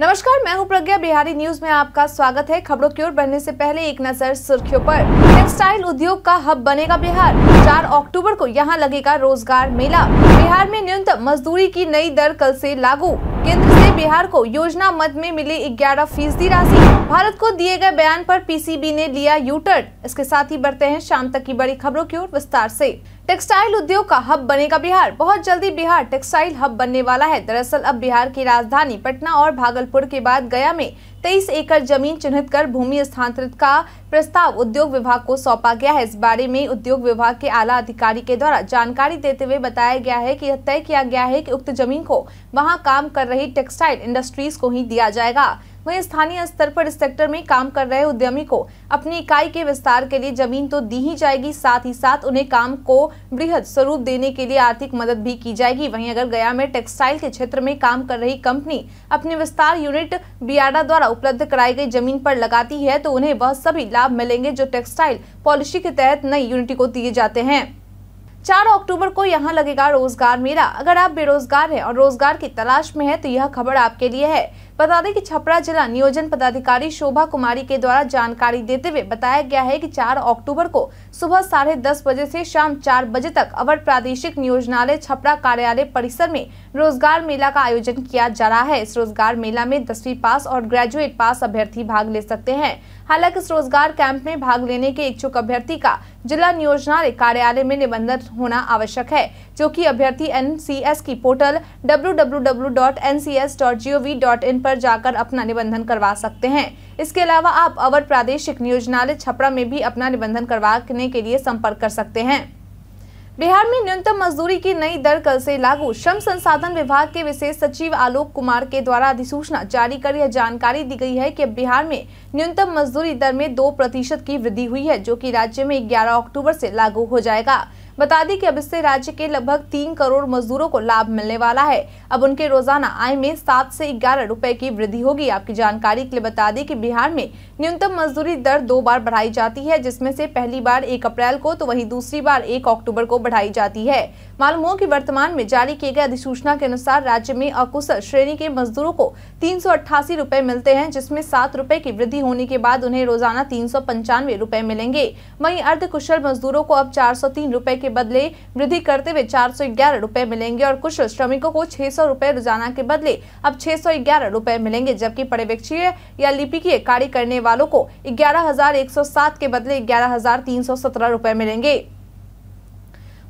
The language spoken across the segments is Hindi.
नमस्कार मैं हूं प्रज्ञा बिहारी न्यूज में आपका स्वागत है खबरों की ओर बढ़ने से पहले एक नजर सुर्खियों पर टेक्सटाइल उद्योग का हब बनेगा बिहार 4 अक्टूबर को यहां लगेगा रोजगार मेला बिहार में न्यूनतम मजदूरी की नई दर कल से लागू केंद्र से बिहार को योजना मद में मिली ग्यारह फीसदी राशि भारत को दिए गए बयान आरोप पी ने लिया यूटर्न इसके साथ ही बढ़ते हैं शाम तक की बड़ी खबरों की ओर विस्तार ऐसी टेक्सटाइल उद्योग का हब बनेगा बिहार बहुत जल्दी बिहार टेक्सटाइल हब बनने वाला है दरअसल अब बिहार की राजधानी पटना और भागलपुर के बाद गया में 23 एकड़ जमीन चिन्हित कर भूमि स्थानांतरित का प्रस्ताव उद्योग विभाग को सौंपा गया है इस बारे में उद्योग विभाग के आला अधिकारी के द्वारा जानकारी देते हुए बताया गया है कि यह तय किया गया है कि उक्त जमीन को वहां काम कर रही टेक्सटाइल इंडस्ट्रीज को ही दिया जाएगा वहीं स्थानीय स्तर पर इस सेक्टर में काम कर रहे उद्यमी को अपनी इकाई के विस्तार के लिए जमीन तो दी ही जाएगी साथ ही साथ उन्हें काम को बृहद स्वरूप देने के लिए आर्थिक मदद भी की जाएगी वहीं अगर गया में टेक्सटाइल के क्षेत्र में काम कर रही कंपनी अपने विस्तार यूनिट बियाडा द्वारा उपलब्ध कराई गई जमीन पर लगाती है तो उन्हें वह सभी लाभ मिलेंगे जो टेक्सटाइल पॉलिसी के तहत नई यूनिट को दिए जाते हैं चार अक्टूबर को यहाँ लगेगा रोजगार मेला अगर आप बेरोजगार हैं और रोजगार की तलाश में हैं तो यह खबर आपके लिए है बता दें कि छपरा जिला नियोजन पदाधिकारी शोभा कुमारी के द्वारा जानकारी देते हुए बताया गया है कि 4 अक्टूबर को सुबह साढ़े दस बजे से शाम चार बजे तक अवर प्रादेशिक नियोजनालय छपरा कार्यालय परिसर में रोजगार मेला का आयोजन किया जा रहा है इस रोजगार मेला में दसवीं पास और ग्रेजुएट पास अभ्यर्थी भाग ले सकते हैं हालांकि इस रोजगार कैंप में भाग लेने के इच्छुक अभ्यर्थी का जिला नियोजनालय कार्यालय में निबंधन होना आवश्यक है जो की अभ्यर्थी एन की पोर्टल डब्ल्यू पर पर जाकर अपना निबंधन करवा सकते हैं इसके अलावा आप अवर प्रादेशिक नियोजनालय छपरा में भी अपना निबंधन करवाने के लिए संपर्क कर सकते हैं बिहार में न्यूनतम मजदूरी की नई दर कल से लागू श्रम संसाधन विभाग के विशेष सचिव आलोक कुमार के द्वारा अधिसूचना जारी कर यह जानकारी दी गई है कि बिहार में न्यूनतम मजदूरी दर में दो प्रतिशत की वृद्धि हुई है जो कि राज्य में 11 अक्टूबर से लागू हो जाएगा बता दी कि अब इससे राज्य के लगभग तीन करोड़ मजदूरों को लाभ मिलने वाला है अब उनके रोजाना आय में सात से ग्यारह रुपए की वृद्धि होगी आपकी जानकारी के लिए बता दी कि बिहार में न्यूनतम मजदूरी दर दो बार बढ़ाई जाती है जिसमें से पहली बार एक अप्रैल को तो वही दूसरी बार एक अक्टूबर को बढ़ाई जाती है मालूम हो की वर्तमान में जारी किए गए अधिसूचना के अनुसार राज्य में अकुशल श्रेणी के मजदूरों को तीन सौ मिलते हैं जिसमे सात रूपए की वृद्धि होने के बाद उन्हें रोजाना तीन सौ मिलेंगे वही अर्ध कुशल मजदूरों को अब चार रुपए के के बदले वृद्धि करते हुए चार सौ ग्यारह रुपए मिलेंगे और कुशल श्रमिकों को छह सौ रुपए रोजाना के बदले अब छह सौ ग्यारह रुपए मिलेंगे जबकि पर्यवेक्षीय या लिपिकीय कार्य करने वालों को ग्यारह हजार एक सौ सात के बदले ग्यारह हजार तीन सौ सत्रह रुपए मिलेंगे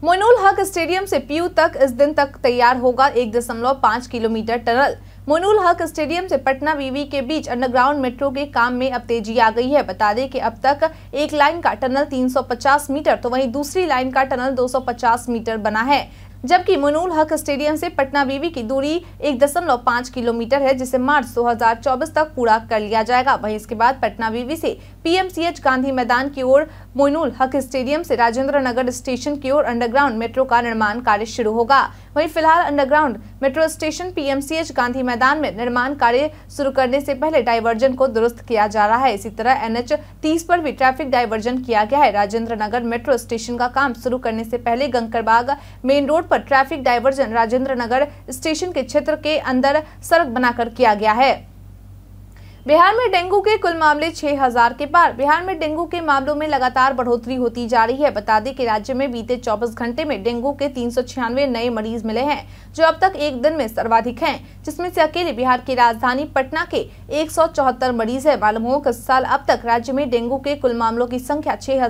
मोइनुल हक स्टेडियम से पीयू तक इस दिन तक तैयार होगा एक दशमलव पांच किलोमीटर टनल मुनूल हक स्टेडियम से पटना वीवी के बीच अंडरग्राउंड मेट्रो के काम में अब तेजी आ गई है बता दें कि अब तक एक लाइन का टनल 350 मीटर तो वहीं दूसरी लाइन का टनल 250 मीटर बना है जबकि मोनूल हक स्टेडियम से पटना बीवी की दूरी एक दशमलव पाँच किलोमीटर है जिसे मार्च 2024 तक पूरा कर लिया जाएगा वहीं इसके बाद पटना बीवी से पीएमसीएच गांधी मैदान की ओर मोनूल हक स्टेडियम से राजेंद्र नगर स्टेशन की ओर अंडरग्राउंड मेट्रो का निर्माण कार्य शुरू होगा वहीं फिलहाल underground metro station PMCH Gandhi Maidan में निर्माण कार्य शुरू करने से पहले डायवर्जन को दुरुस्त किया जा रहा है इसी तरह एनएच 30 पर भी ट्रैफिक डायवर्जन किया गया है राजेंद्र नगर मेट्रो स्टेशन का काम शुरू करने से पहले गंकरबाग मेन रोड पर traffic diversion Rajendra Nagar station के क्षेत्र के अंदर सड़क बनाकर किया गया है बिहार में डेंगू के कुल मामले 6000 के पार बिहार में डेंगू के मामलों में लगातार बढ़ोतरी होती जा रही है बता दें कि राज्य में बीते 24 घंटे में डेंगू के तीन नए मरीज मिले हैं जो अब तक एक दिन में सर्वाधिक हैं जिसमें से अकेले बिहार की राजधानी पटना के एक मरीज है मालूम हो कि साल अब तक राज्य में डेंगू के कुल मामलों की संख्या छह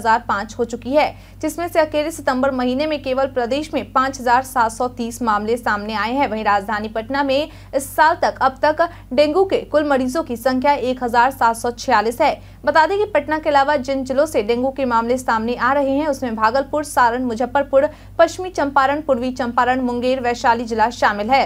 हो चुकी है जिसमे से अकेले सितम्बर महीने में केवल प्रदेश में पाँच मामले सामने आए हैं वही राजधानी पटना में इस साल तक अब तक डेंगू के कुल मरीजों की संख्या संख्या एक है बता दें कि पटना के अलावा जिन जिलों से डेंगू के मामले सामने आ रहे हैं उसमें भागलपुर सारण मुजफ्फरपुर पश्चिमी चंपारण पूर्वी चंपारण मुंगेर वैशाली जिला शामिल है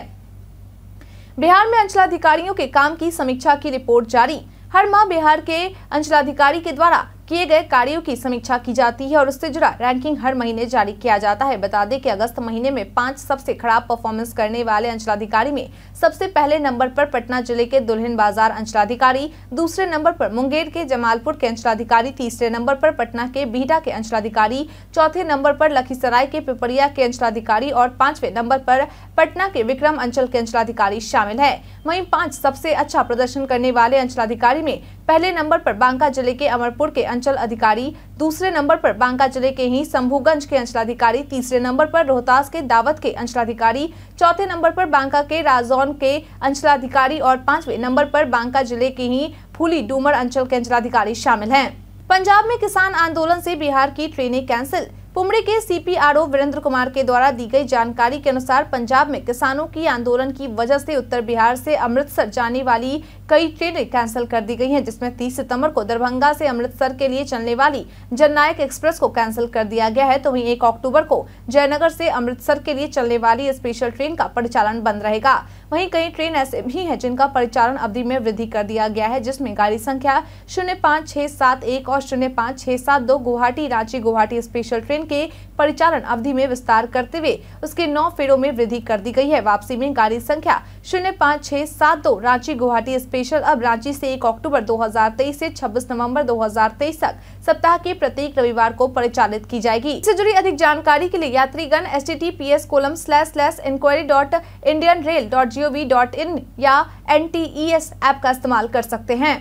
बिहार में अंचलाधिकारियों के काम की समीक्षा की रिपोर्ट जारी हर माह बिहार के अंचलाधिकारी के द्वारा किए गए कार्यों की समीक्षा की जाती है और उससे जुड़ा रैंकिंग हर महीने जारी किया जाता है बता दें कि अगस्त महीने में पांच सबसे खराब परफॉर्मेंस करने वाले अंचलाधिकारी में सबसे पहले नंबर पर पटना जिले के दुल्हन बाजार अंचलाधिकारी दूसरे नंबर पर मुंगेर के जमालपुर के अंचलाधिकारी तीसरे नंबर पर पटना के बीडा के अंचलाधिकारी चौथे नंबर पर लखीसराय के पिपरिया के अंचलाधिकारी और पांचवे नंबर पर पटना के विक्रम अंचल के अंचलाधिकारी शामिल है वही पांच सबसे अच्छा प्रदर्शन करने वाले अंचलाधिकारी में पहले नंबर पर बांका जिले के अमरपुर के अंचल अधिकारी दूसरे नंबर पर बांका जिले के ही शंभूगंज के अंचलाधिकारी तीसरे नंबर पर रोहतास के दावत के अंचलाधिकारी चौथे नंबर पर बांका के राजौन के अंचलाधिकारी और पांचवें नंबर पर बांका जिले के ही फूली डूमर अंचल के अंचलाधिकारी शामिल है पंजाब में किसान आंदोलन ऐसी बिहार की ट्रेनें कैंसिल पुमड़ी के सीपीआरओ वीरेंद्र कुमार के द्वारा दी गई जानकारी के अनुसार पंजाब में किसानों की आंदोलन की वजह से उत्तर बिहार से अमृतसर जाने वाली कई ट्रेनें कैंसिल कर दी गई हैं जिसमें 30 सितंबर को दरभंगा से अमृतसर के लिए चलने वाली जननायक एक्सप्रेस को कैंसिल कर दिया गया है तो वहीं एक अक्टूबर को जयनगर से अमृतसर के लिए चलने वाली स्पेशल ट्रेन का परिचालन बंद रहेगा वहीं कई ट्रेन ऐसे भी हैं जिनका परिचालन अवधि में वृद्धि कर दिया गया है जिसमें गाड़ी संख्या शून्य पाँच छह सात एक और शून्य पाँच छह सात दो गुवाहाटी रांची गुवाहाटी स्पेशल ट्रेन के परिचालन अवधि में विस्तार करते हुए उसके नौ फेरों में वृद्धि कर दी गई है वापसी में गाड़ी संख्या शून्य पाँच छः सात दो रांची गुवाहाटी स्पेशल अब रांची से एक अक्टूबर 2023 से 26 नवंबर 2023 तक सप्ताह के प्रत्येक रविवार को परिचालित की जाएगी इससे जुड़ी अधिक जानकारी के लिए यात्रीगण S T T P S colon slash slash enquiry dot Indian rail dot G O V dot in या N T E S app का इस्तेमाल कर सकते हैं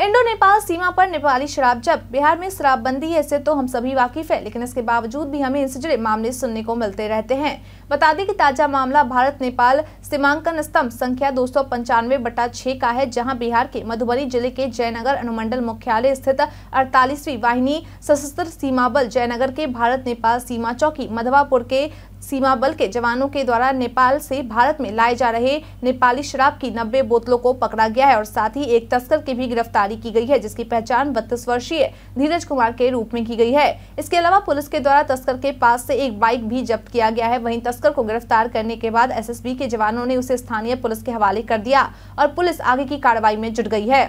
इंडो नेपाल सीमा पर नेपाली शराब जब बिहार में शराबबंदी है तो हम सभी वाकिफ है लेकिन इसके बावजूद भी हमें इनसे जुड़े मामले सुनने को मिलते रहते हैं बता दें कि ताजा मामला भारत नेपाल सीमांकन स्तंभ संख्या दो सौ पंचानवे बटा छह का है जहां बिहार के मधुबनी जिले के जयनगर अनुमंडल मुख्यालय स्थित अड़तालीसवीं वाहिनी सशस्त्र सीमा बल जयनगर के भारत नेपाल सीमा चौकी मधवापुर के सीमा बल के जवानों के द्वारा नेपाल से भारत में लाए जा रहे नेपाली शराब की नब्बे बोतलों को पकड़ा गया है और साथ ही एक तस्कर की भी गिरफ्तारी की गई है जिसकी पहचान बत्तीस वर्षीय धीरज कुमार के रूप में की गई है इसके अलावा पुलिस के द्वारा तस्कर के पास से एक बाइक भी जब्त किया गया है वहीं तस्कर को गिरफ्तार करने के बाद एस के जवानों ने उसे स्थानीय पुलिस के हवाले कर दिया और पुलिस आगे की कार्रवाई में जुट गई है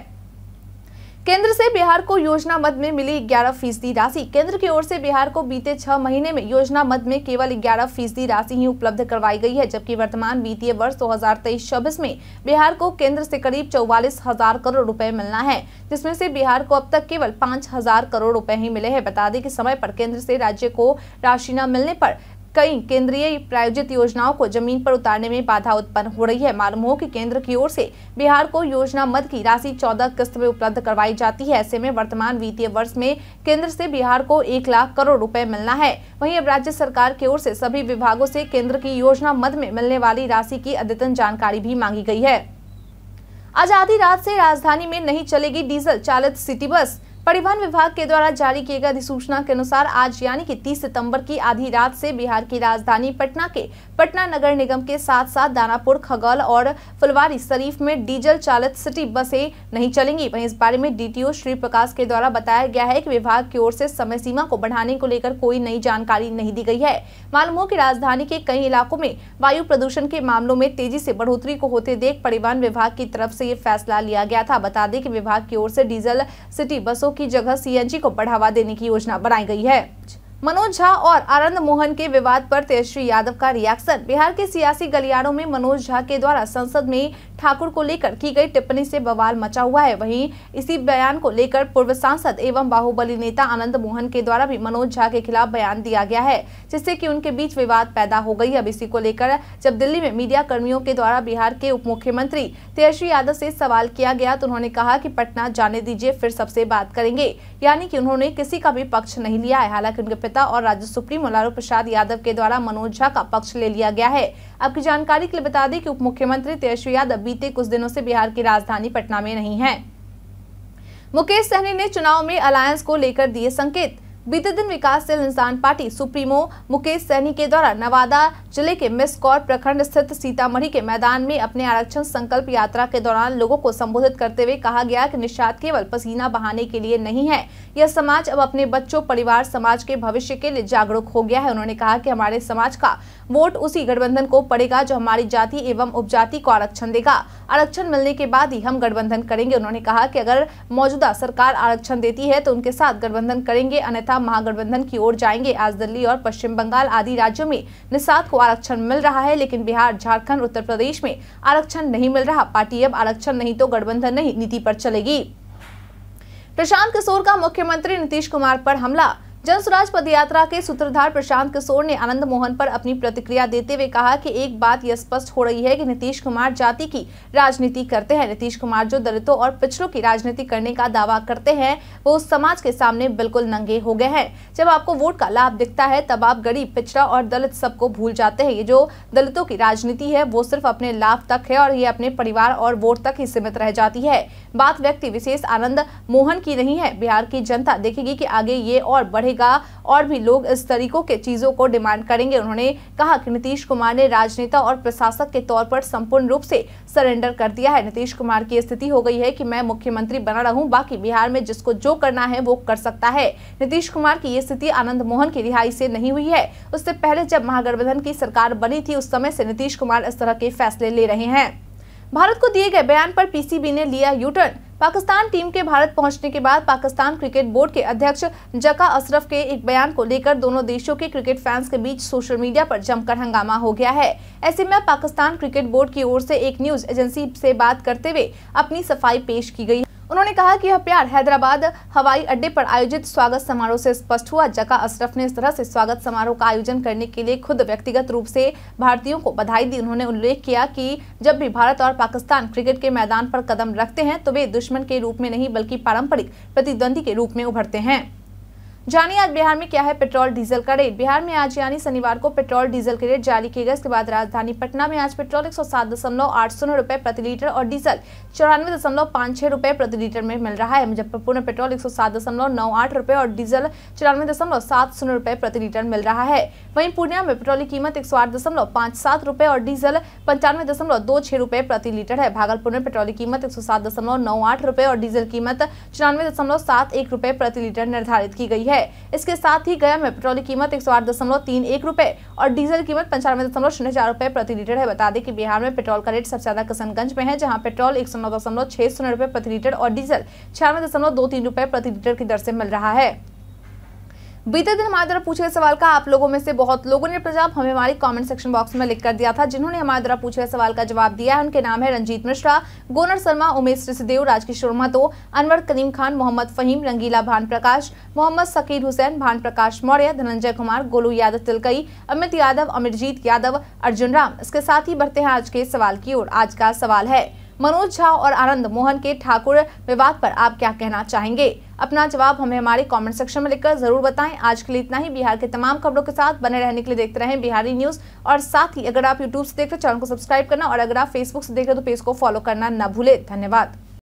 केंद्र से बिहार को योजना मद में मिली ग्यारह फीसदी राशि केंद्र की ओर से बिहार को बीते छह महीने में योजना मद में केवल ग्यारह फीसदी राशि ही उपलब्ध करवाई गई है जबकि वर्तमान वित्तीय वर्ष 2023 हजार में बिहार को केंद्र से करीब चौवालीस हजार करोड़ रुपए मिलना है जिसमें से बिहार को अब तक केवल पाँच हजार करोड़ रुपए ही मिले हैं बता दें कि समय पर केंद्र से राज्य को राशि न मिलने पर कई केंद्रीय प्रायोजित योजनाओं को जमीन पर उतारने में बाधा उत्पन्न हो रही है मालूम हो कि केंद्र की ओर से बिहार को योजना मद की राशि चौदह किस्त में उपलब्ध करवाई जाती है ऐसे में वर्तमान वित्तीय वर्ष में केंद्र से बिहार को एक लाख करोड़ रुपए मिलना है वहीं अब राज्य सरकार की ओर से सभी विभागों से केंद्र की योजना मद में मिलने वाली राशि की अद्यतन जानकारी भी मांगी गयी है आज आधी रात से राजधानी में नहीं चलेगी डीजल चालित सिटी बस परिवहन विभाग के द्वारा जारी किए गए अधिसूचना के अनुसार आज यानी कि 30 सितंबर की आधी रात से बिहार की राजधानी पटना के पटना नगर निगम के साथ साथ दानापुर खगौल और फुलवारी शरीफ में डीजल चालित सिटी बसें नहीं चलेंगी वहीं इस बारे में डीटीओ श्री प्रकाश के द्वारा बताया गया है कि विभाग की ओर से समय सीमा को बढ़ाने को लेकर कोई नई जानकारी नहीं दी गई है मालूम हो की राजधानी के कई इलाकों में वायु प्रदूषण के मामलों में तेजी से बढ़ोतरी को होते देख परिवहन विभाग की तरफ से ये फैसला लिया गया था बता दें कि विभाग की ओर से डीजल सिटी बसों की जगह सीएनजी को बढ़ावा देने की योजना बनाई गई है मनोज झा और आनंद मोहन के विवाद पर तेजस्वी यादव का रिएक्शन बिहार के सियासी गलियारों में मनोज झा के द्वारा संसद में ठाकुर को लेकर की गई टिप्पणी से बवाल मचा हुआ है वहीं इसी बयान को लेकर पूर्व सांसद एवं बाहुबली नेता आनंद मोहन के द्वारा भी मनोज झा के खिलाफ बयान दिया गया है जिससे की उनके बीच विवाद पैदा हो गयी अब इसी को लेकर जब दिल्ली में मीडिया कर्मियों के द्वारा बिहार के उप मुख्यमंत्री तेजस्वी यादव से सवाल किया गया तो उन्होंने कहा की पटना जाने दीजिए फिर सबसे बात करेंगे यानी की उन्होंने किसी का भी पक्ष नहीं लिया है हालांकि उनके नेता और राज्य सुप्रीमो लालू प्रसाद यादव के द्वारा मनोज झा का पक्ष ले लिया गया है आपकी जानकारी के लिए बता दें कि उप मुख्यमंत्री तेजस्वी यादव बीते कुछ दिनों से बिहार की राजधानी पटना में नहीं है मुकेश सहनी ने चुनाव में अलायंस को लेकर दिए संकेत बीते दिन विकासशील इंसान पार्टी सुप्रीमो मुकेश सैनी के द्वारा नवादा जिले के मिसकौर प्रखंड स्थित सीतामढ़ी के मैदान में अपने आरक्षण संकल्प यात्रा के दौरान लोगों को संबोधित करते हुए कहा गया कि निषाद केवल पसीना बहाने के लिए नहीं है यह समाज अब अपने बच्चों परिवार समाज के भविष्य के लिए जागरूक हो गया है उन्होंने कहा की हमारे समाज का वोट उसी गठबंधन को पड़ेगा जो हमारी जाति एवं उपजाति को आरक्षण देगा आरक्षण मिलने के बाद ही हम गठबंधन करेंगे उन्होंने कहा की अगर मौजूदा सरकार आरक्षण देती है तो उनके साथ गठबंधन करेंगे अन्यथा नेता महागठबंधन की ओर जाएंगे आज दिल्ली और पश्चिम बंगाल आदि राज्यों में निषाद को आरक्षण मिल रहा है लेकिन बिहार झारखंड उत्तर प्रदेश में आरक्षण नहीं मिल रहा पार्टी अब आरक्षण नहीं तो गठबंधन नहीं नीति पर चलेगी प्रशांत किशोर का मुख्यमंत्री नीतीश कुमार पर हमला जन स्वराज पदयात्रा के सूत्रधार प्रशांत किशोर ने आनंद मोहन पर अपनी प्रतिक्रिया देते हुए कहा कि एक बात यह स्पष्ट हो रही है कि नीतीश कुमार जाति की राजनीति करते हैं नीतीश कुमार जो दलितों और पिछड़ों की राजनीति करने का दावा करते हैं वो उस समाज के सामने बिल्कुल नंगे हो गए हैं जब आपको वोट का लाभ दिखता है तब आप गरीब पिछड़ा और दलित सबको भूल जाते हैं ये जो दलितों की राजनीति है वो सिर्फ अपने लाभ तक है और ये अपने परिवार और वोट तक ही सीमित रह जाती है बात व्यक्ति विशेष आनंद मोहन की नहीं है बिहार की जनता देखेगी की आगे ये और बढ़े रहेगा और भी लोग इस तरीकों के चीज़ों को डिमांड करेंगे उन्होंने कहा कि नीतीश कुमार ने राजनेता और प्रशासक के तौर पर संपूर्ण रूप से सरेंडर कर दिया है नीतीश कुमार की स्थिति हो गई है कि मैं मुख्यमंत्री बना रहूं बाकी बिहार में जिसको जो करना है वो कर सकता है नीतीश कुमार की ये स्थिति आनंद मोहन की रिहाई से नहीं हुई है उससे पहले जब महागठबंधन की सरकार बनी थी उस समय से नीतीश कुमार इस तरह के फैसले ले रहे हैं भारत को दिए गए बयान पर पीसीबी ने लिया यूटर्न पाकिस्तान टीम के भारत पहुंचने के बाद पाकिस्तान क्रिकेट बोर्ड के अध्यक्ष जका अशरफ के एक बयान को लेकर दोनों देशों के क्रिकेट फैंस के बीच सोशल मीडिया पर जमकर हंगामा हो गया है ऐसे में पाकिस्तान क्रिकेट बोर्ड की ओर से एक न्यूज एजेंसी से बात करते हुए अपनी सफाई पेश की गई उन्होंने कहा कि यह प्यार हैदराबाद हवाई अड्डे पर आयोजित स्वागत समारोह से स्पष्ट हुआ जका अशरफ ने इस तरह से स्वागत समारोह का आयोजन करने के लिए खुद व्यक्तिगत रूप से भारतीयों को बधाई दी उन्होंने उल्लेख किया कि जब भी भारत और पाकिस्तान क्रिकेट के मैदान पर कदम रखते हैं तो वे दुश्मन के रूप में नहीं बल्कि पारंपरिक प्रतिद्वंदी के रूप में उभरते हैं जानिए आज बिहार में क्या है पेट्रोल डीजल का रेट बिहार में आज यानी शनिवार को पेट्रोल डीजल के रेट जारी किए गए इसके बाद राजधानी पटना में आज पेट्रोल एक सौ सात दशमलव आठ शून्य प्रति लीटर और डीजल चौरानवे दशमलव पांच छह रुपये प्रति लीटर में मिल रहा है मुजफ्फरपुर में पेट्रोल एक सौ सात दशमलव नौ आठ और डीजल चौरानवे दशमलव सात शून्य प्रति लीटर मिल रहा है वहीं पूर्णिया में पेट्रोल की कीमत एक सौ आठ दशमलव सात और डीजल पंचानवे दशमलव दो छह रुपए प्रति लीटर है भागलपुर में पेट्रोल की कीमत एक सौ सात दशमलव नौ आठ और डीजल कीमत चौरानवे दशमलव सात एक प्रति लीटर निर्धारित की गई है है इसके साथ ही गया में पेट्रोल की कीमत एक रुपए और डीजल कीमत पंचानवे दशमलव शून्य चार रुपए प्रति लीटर है बता दें कि बिहार में पेट्रोल का रेट सबसे ज्यादा किशनगंज में है जहां पेट्रोल एक सौ नौ दशमलव छह शून्य रुपए प्रति लीटर और डीजल छियानवे दशमलव दो तीन प्रति लीटर की दर से मिल रहा है बीते दिन हमारे द्वारा पूछे सवाल का आप लोगों में से बहुत लोगों ने प्रजाप हमें हमारी कमेंट सेक्शन बॉक्स में लिख कर दिया था जिन्होंने हमारे द्वारा पूछे सवाल का जवाब दिया है उनके नाम है रंजीत मिश्रा गोनर शर्मा उमेश ऋषिदेव राजकिशोर महतो अनवर करीम खान मोहम्मद फहीम रंगीला भान प्रकाश मोहम्मद सकीर हुसैन भान प्रकाश मौर्य धनंजय कुमार गोलू यादव तिलकई अमित यादव अमरजीत यादव अर्जुन राम इसके साथ ही बढ़ते हैं आज के सवाल की ओर आज का सवाल है मनोज झा और आनंद मोहन के ठाकुर विवाद पर आप क्या कहना चाहेंगे अपना जवाब हमें हमारे कमेंट सेक्शन में लिखकर जरूर बताएं आज के लिए इतना ही बिहार के तमाम खबरों के साथ बने रहने के लिए देखते रहें बिहारी न्यूज और साथ ही अगर आप यूट्यूब से देख रहे चैनल को सब्सक्राइब करना और अगर आप फेसबुक से देख रहे तो पेज को फॉलो करना न भूले धन्यवाद